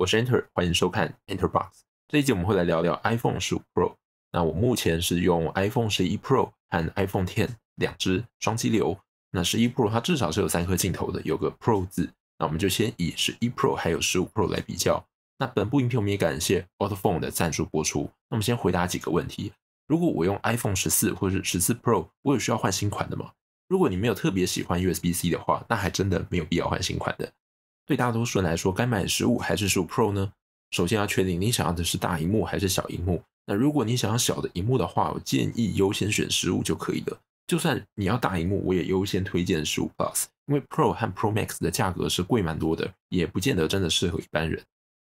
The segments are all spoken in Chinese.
我是 Enter，欢迎收看 Enter Box。这一集我们会来聊聊 iPhone 15 Pro。那我目前是用 iPhone 11 Pro 和 iPhone Ten 两只双机流。那11 Pro 它至少是有三颗镜头的，有个 Pro 字。那我们就先以11 Pro 还有15 Pro 来比较。那本部影片我们也感谢 Auto Phone 的赞助播出。那我们先回答几个问题：如果我用 iPhone 14或者是14 Pro，我有需要换新款的吗？如果你没有特别喜欢 USB-C 的话，那还真的没有必要换新款的。对大多数人来说，该买十五还是十五 Pro 呢？首先要确定你想要的是大荧幕还是小荧幕。那如果你想要小的荧幕的话，我建议优先选十五就可以了。就算你要大荧幕，我也优先推荐十五 Plus，因为 Pro 和 Pro Max 的价格是贵蛮多的，也不见得真的适合一般人。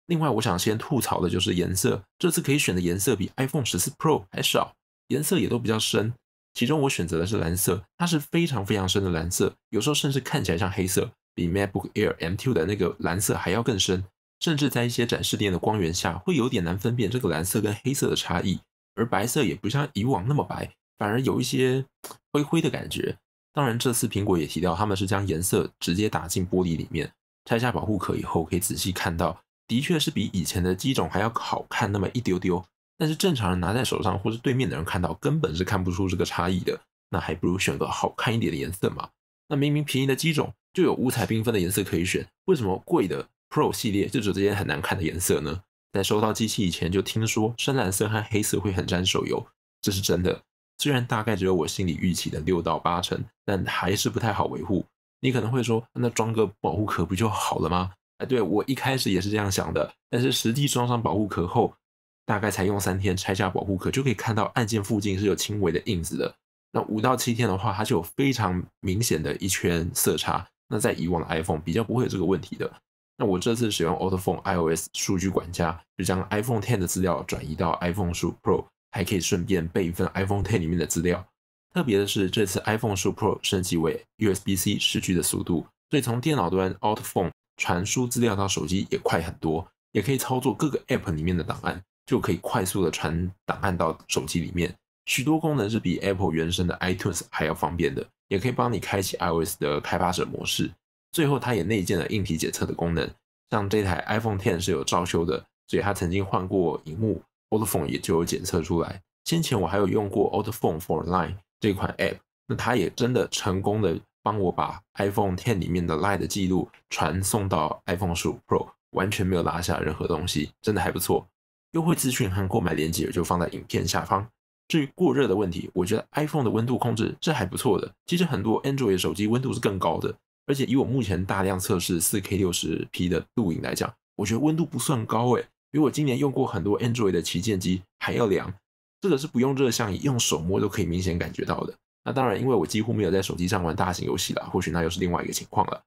另外，我想先吐槽的就是颜色，这次可以选的颜色比 iPhone 十四 Pro 还少，颜色也都比较深。其中我选择的是蓝色，它是非常非常深的蓝色，有时候甚至看起来像黑色。比 MacBook Air M2 的那个蓝色还要更深，甚至在一些展示店的光源下会有点难分辨这个蓝色跟黑色的差异。而白色也不像以往那么白，反而有一些灰灰的感觉。当然，这次苹果也提到，他们是将颜色直接打进玻璃里面。拆下保护壳以后，可以仔细看到，的确是比以前的机种还要好看那么一丢丢。但是正常人拿在手上，或是对面的人看到，根本是看不出这个差异的。那还不如选个好看一点的颜色嘛。那明明便宜的机种。就有五彩缤纷的颜色可以选，为什么贵的 Pro 系列就只有这些很难看的颜色呢？在收到机器以前就听说深蓝色和黑色会很沾手油，这是真的。虽然大概只有我心里预期的六到八成，但还是不太好维护。你可能会说，那装个保护壳不就好了吗？哎，对我一开始也是这样想的，但是实际装上保护壳后，大概才用三天，拆下保护壳就可以看到按键附近是有轻微的印子的。那五到七天的话，它就有非常明显的一圈色差。那在以往的 iPhone 比较不会有这个问题的。那我这次使用 o u t h o n e iOS 数据管家，就将 iPhone Ten 的资料转移到 iPhone 11 Pro，还可以顺便备份 iPhone Ten 里面的资料。特别的是，这次 iPhone 11 Pro 升级为 USB-C 数据的速度，所以从电脑端 o u t h o n e 传输资料到手机也快很多，也可以操作各个 App 里面的档案，就可以快速的传档案到手机里面。许多功能是比 Apple 原生的 iTunes 还要方便的。也可以帮你开启 iOS 的开发者模式。最后，它也内建了硬体检测的功能。像这台 iPhone Ten 是有照修的，所以它曾经换过荧幕，Old Phone 也就有检测出来。先前我还有用过 Old Phone for Line 这款 App，那它也真的成功的帮我把 iPhone Ten 里面的 Line 记录传送到 iPhone 15 Pro，完全没有落下任何东西，真的还不错。优惠资讯和购买链接就放在影片下方。至于过热的问题，我觉得 iPhone 的温度控制是还不错的。其实很多 Android 手机温度是更高的，而且以我目前大量测试 4K 60P 的录影来讲，我觉得温度不算高诶，比我今年用过很多 Android 的旗舰机还要凉。这个是不用热像仪，用手摸都可以明显感觉到的。那当然，因为我几乎没有在手机上玩大型游戏了，或许那又是另外一个情况了。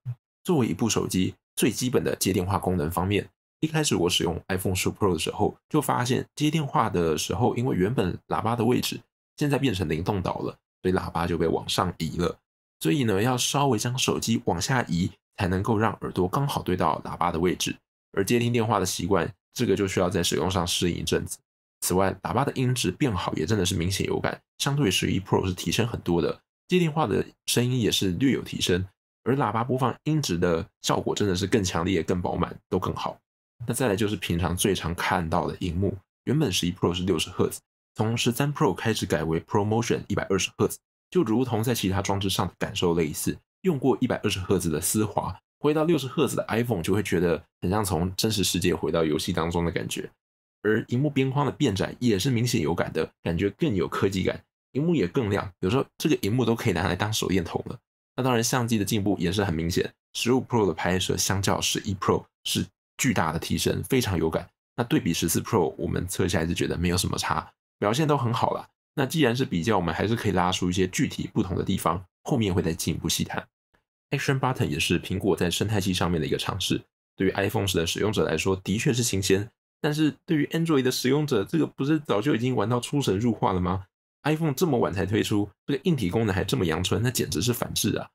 作为一部手机最基本的接电话功能方面。一开始我使用 iPhone 11 Pro 的时候，就发现接电话的时候，因为原本喇叭的位置现在变成灵动岛了，所以喇叭就被往上移了。所以呢，要稍微将手机往下移，才能够让耳朵刚好对到喇叭的位置。而接听电话的习惯，这个就需要在使用上适应一阵子。此外，喇叭的音质变好也真的是明显有感，相对十一 Pro 是提升很多的。接电话的声音也是略有提升，而喇叭播放音质的效果真的是更强烈、更饱满，都更好。那再来就是平常最常看到的荧幕，原本十一 Pro 是六十赫兹，从十三 Pro 开始改为 ProMotion 一百二十赫兹，就如同在其他装置上的感受类似，用过一百二十赫兹的丝滑，回到六十赫兹的 iPhone 就会觉得很像从真实世界回到游戏当中的感觉。而荧幕边框的变窄也是明显有感的，感觉更有科技感，荧幕也更亮，有时候这个荧幕都可以拿来当手电筒了。那当然相机的进步也是很明显，十五 Pro 的拍摄相较十一 Pro 是。巨大的提升非常有感。那对比十四 Pro，我们测下来是觉得没有什么差，表现都很好了。那既然是比较，我们还是可以拉出一些具体不同的地方，后面会再进一步细谈。Action Button 也是苹果在生态系上面的一个尝试。对于 iPhone 的使用者来说，的确是新鲜。但是对于 Android 的使用者，这个不是早就已经玩到出神入化了吗？iPhone 这么晚才推出，这个硬体功能还这么阳春，那简直是反智啊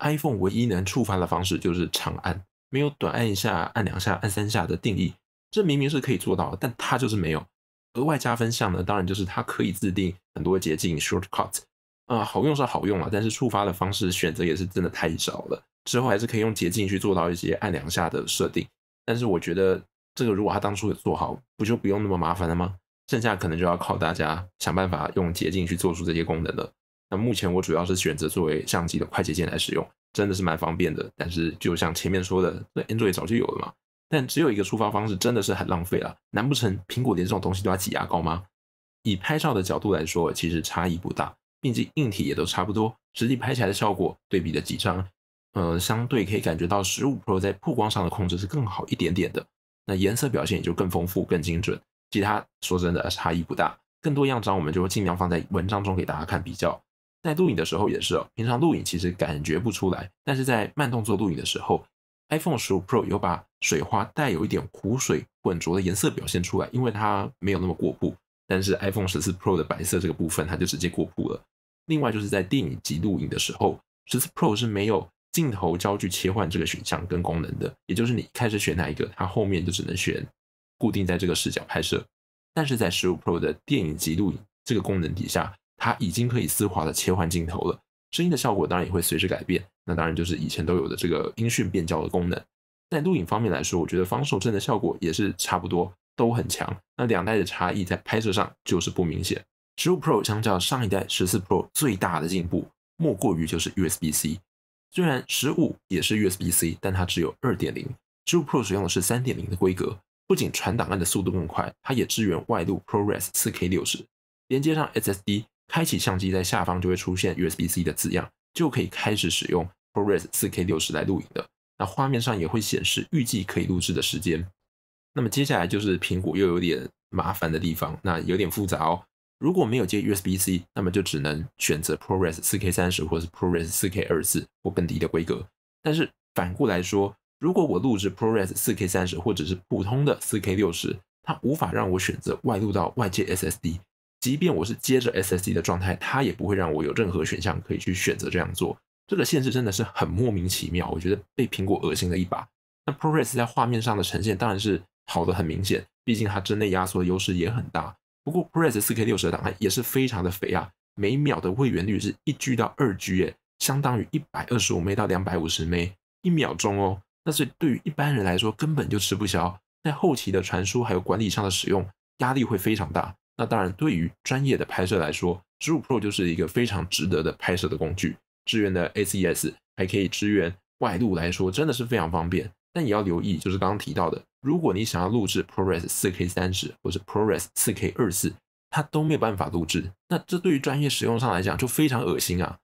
！iPhone 唯一能触发的方式就是长按。没有短按一下、按两下、按三下的定义，这明明是可以做到，但它就是没有。额外加分项呢，当然就是它可以自定很多捷径 shortcut 啊，好用是好用啊，但是触发的方式选择也是真的太少了。之后还是可以用捷径去做到一些按两下的设定，但是我觉得这个如果它当初有做好，不就不用那么麻烦了吗？剩下可能就要靠大家想办法用捷径去做出这些功能了。那目前我主要是选择作为相机的快捷键来使用，真的是蛮方便的。但是就像前面说的，Android 早就有了嘛。但只有一个触发方式，真的是很浪费了。难不成苹果连这种东西都要挤牙膏吗？以拍照的角度来说，其实差异不大，并且硬体也都差不多。实际拍起来的效果对比的几张，呃，相对可以感觉到十五 Pro 在曝光上的控制是更好一点点的。那颜色表现也就更丰富、更精准。其他说真的差异不大。更多样张我们就会尽量放在文章中给大家看比较。在录影的时候也是哦，平常录影其实感觉不出来，但是在慢动作录影的时候，iPhone 十五 Pro 有把水花带有一点湖水浑浊的颜色表现出来，因为它没有那么过曝。但是 iPhone 十四 Pro 的白色这个部分，它就直接过曝了。另外就是在电影级录影的时候，十四 Pro 是没有镜头焦距切换这个选项跟功能的，也就是你一开始选哪一个，它后面就只能选固定在这个视角拍摄。但是在十五 Pro 的电影级录影这个功能底下。它已经可以丝滑的切换镜头了，声音的效果当然也会随之改变。那当然就是以前都有的这个音讯变焦的功能。在录影方面来说，我觉得防守震的效果也是差不多，都很强。那两代的差异在拍摄上就是不明显。十五 Pro 相较上一代十四 Pro 最大的进步莫过于就是 USB-C。虽然十五也是 USB-C，但它只有二点零。十五 Pro 使用的是三点零的规格，不仅传档案的速度更快，它也支援外录 ProRes 四 K 六十，连接上 SSD。开启相机在下方就会出现 USB-C 的字样，就可以开始使用 ProRes 4K 60来录影的。那画面上也会显示预计可以录制的时间。那么接下来就是苹果又有点麻烦的地方，那有点复杂哦。如果没有接 USB-C，那么就只能选择 ProRes 4K 30或是 ProRes 4K 24或更低的规格。但是反过来说，如果我录制 ProRes 4K 30或者是普通的 4K 60，它无法让我选择外录到外接 SSD。即便我是接着 SSD 的状态，它也不会让我有任何选项可以去选择这样做。这个限制真的是很莫名其妙，我觉得被苹果恶心了一把。那 ProRes 在画面上的呈现当然是好的很明显，毕竟它帧内压缩的优势也很大。不过 ProRes 4K 60档案也是非常的肥啊，每秒的位元率是一 G 到二 G 哎，相当于一百二十五 M 到两百五十 M 一秒钟哦。那是对于一般人来说根本就吃不消，在后期的传输还有管理上的使用压力会非常大。那当然，对于专业的拍摄来说，十五 Pro 就是一个非常值得的拍摄的工具。支援的 AES 还可以支援外录来说，真的是非常方便。但也要留意，就是刚刚提到的，如果你想要录制 ProRes 四 K 三十或者 ProRes 四 K 二四，它都没有办法录制。那这对于专业使用上来讲就非常恶心啊。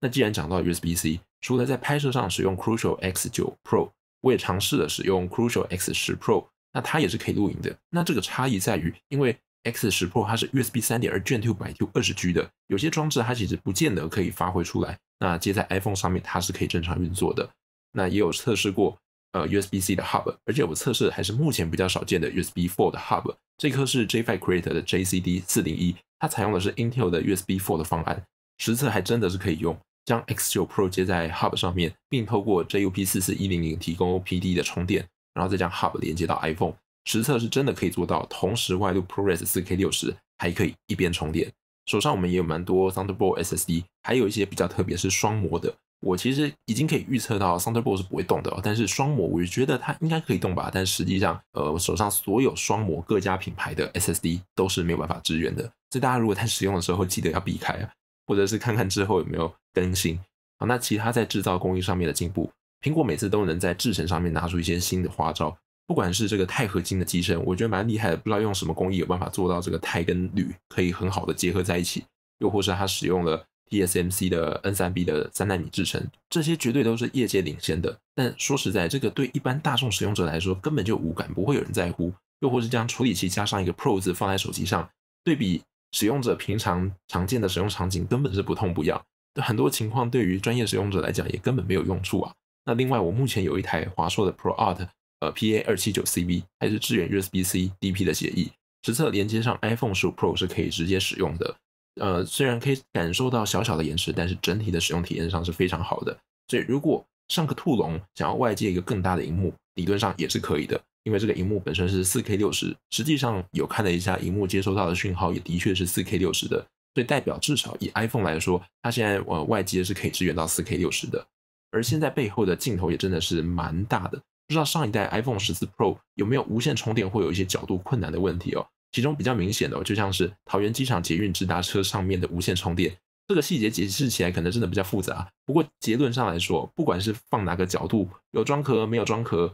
那既然讲到 USB C，除了在拍摄上使用 Crucial X 九 Pro，我也尝试了使用 Crucial X 十 Pro，那它也是可以录影的。那这个差异在于，因为 X 十 Pro 它是 USB 三点二 Gen Two 百 Q 二十 G 的，有些装置它其实不见得可以发挥出来。那接在 iPhone 上面它是可以正常运作的。那也有测试过，呃 USB C 的 Hub，而且我测试还是目前比较少见的 USB Four 的 Hub。这颗是 JFI Creator 的 JCD 四零一，它采用的是 Intel 的 USB Four 的方案，实测还真的是可以用。将 X 九 Pro 接在 Hub 上面，并透过 JUP 四四一零零提供 PD 的充电，然后再将 Hub 连接到 iPhone。实测是真的可以做到，同时外露 ProRes 四 K 六十，还可以一边充电。手上我们也有蛮多 Thunderbolt SSD，还有一些比较特别，是双模的。我其实已经可以预测到 Thunderbolt 是不会动的，但是双模，我觉得它应该可以动吧。但实际上，呃，手上所有双模各家品牌的 SSD 都是没有办法支援的。所以大家如果在使用的时候，记得要避开啊，或者是看看之后有没有更新。啊，那其他在制造工艺上面的进步，苹果每次都能在制程上面拿出一些新的花招。不管是这个钛合金的机身，我觉得蛮厉害的，不知道用什么工艺有办法做到这个钛跟铝可以很好的结合在一起，又或是它使用了 TSMC 的 N3B 的三纳米制程，这些绝对都是业界领先的。但说实在，这个对一般大众使用者来说根本就无感，不会有人在乎。又或是将处理器加上一个 Pro 字放在手机上，对比使用者平常常见的使用场景，根本是不痛不痒。很多情况对于专业使用者来讲也根本没有用处啊。那另外，我目前有一台华硕的 Pro Art。呃，P A 二七九 C v 还是支援 USB C D P 的协议，实测连接上 iPhone 十五 Pro 是可以直接使用的。呃，虽然可以感受到小小的延迟，但是整体的使用体验上是非常好的。所以如果上个兔龙想要外接一个更大的荧幕，理论上也是可以的，因为这个荧幕本身是四 K 六十。实际上有看了一下，荧幕接收到的讯号也的确是四 K 六十的，所以代表至少以 iPhone 来说，它现在呃外接是可以支援到四 K 六十的。而现在背后的镜头也真的是蛮大的。不知道上一代 iPhone 十四 Pro 有没有无线充电会有一些角度困难的问题哦？其中比较明显的，就像是桃园机场捷运直达车上面的无线充电，这个细节解释起来可能真的比较复杂。不过结论上来说，不管是放哪个角度，有装壳没有装壳，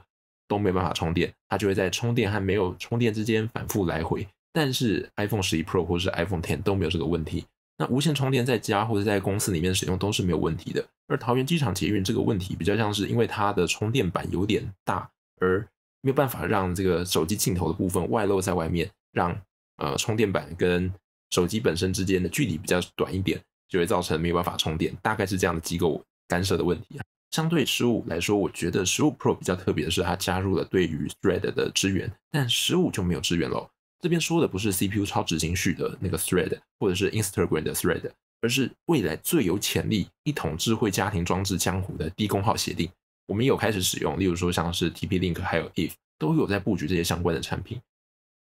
都没办法充电，它就会在充电和没有充电之间反复来回。但是 iPhone 十一 Pro 或是 iPhone Ten 都没有这个问题。那无线充电在家或者在公司里面使用都是没有问题的。而桃园机场捷运这个问题比较像是因为它的充电板有点大，而没有办法让这个手机镜头的部分外露在外面，让呃充电板跟手机本身之间的距离比较短一点，就会造成没有办法充电，大概是这样的机构干涉的问题啊。相对十五来说，我觉得十五 Pro 比较特别的是它加入了对于 Thread 的支援，但十五就没有支援喽。这边说的不是 CPU 超执行序的那个 thread，或者是 Instagram 的 thread，而是未来最有潜力一统智慧家庭装置江湖的低功耗协定。我们有开始使用，例如说像是 TP-Link，还有 If，都有在布局这些相关的产品。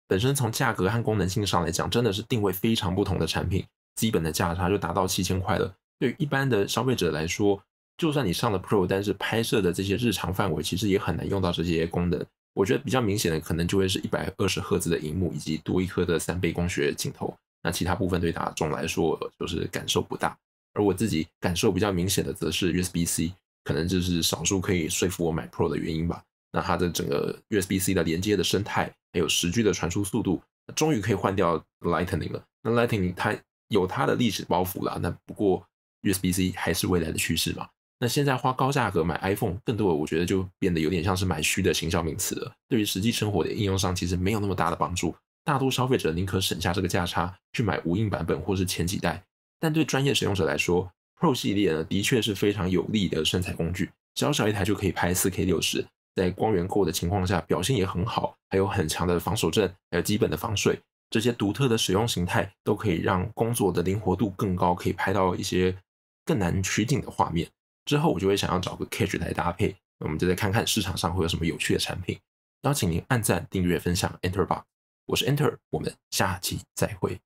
本身从价格和功能性上来讲，真的是定位非常不同的产品，基本的价差就达到七千块了。对于一般的消费者来说，就算你上了 Pro，但是拍摄的这些日常范围，其实也很难用到这些功能。我觉得比较明显的可能就会是一百二十赫兹的荧幕以及多一颗的三倍光学镜头，那其他部分对大众来说就是感受不大。而我自己感受比较明显的则是 USB-C，可能就是少数可以说服我买 Pro 的原因吧。那它的整个 USB-C 的连接的生态还有数 G 的传输速度，终于可以换掉 Lightning 了。那 Lightning 它有它的历史包袱了，那不过 USB-C 还是未来的趋势嘛？那现在花高价格买 iPhone，更多的我觉得就变得有点像是买虚的形销名词了。对于实际生活的应用上，其实没有那么大的帮助。大多消费者宁可省下这个价差去买无印版本或是前几代。但对专业使用者来说，Pro 系列呢的确是非常有力的生产工具。小小一台就可以拍 4K 六十，在光源够的情况下表现也很好，还有很强的防守震，还有基本的防水。这些独特的使用形态都可以让工作的灵活度更高，可以拍到一些更难取景的画面。之后我就会想要找个 catch 来搭配，我们就再看看市场上会有什么有趣的产品。邀请您按赞、订阅、分享，Enter 吧。我是 Enter，我们下期再会。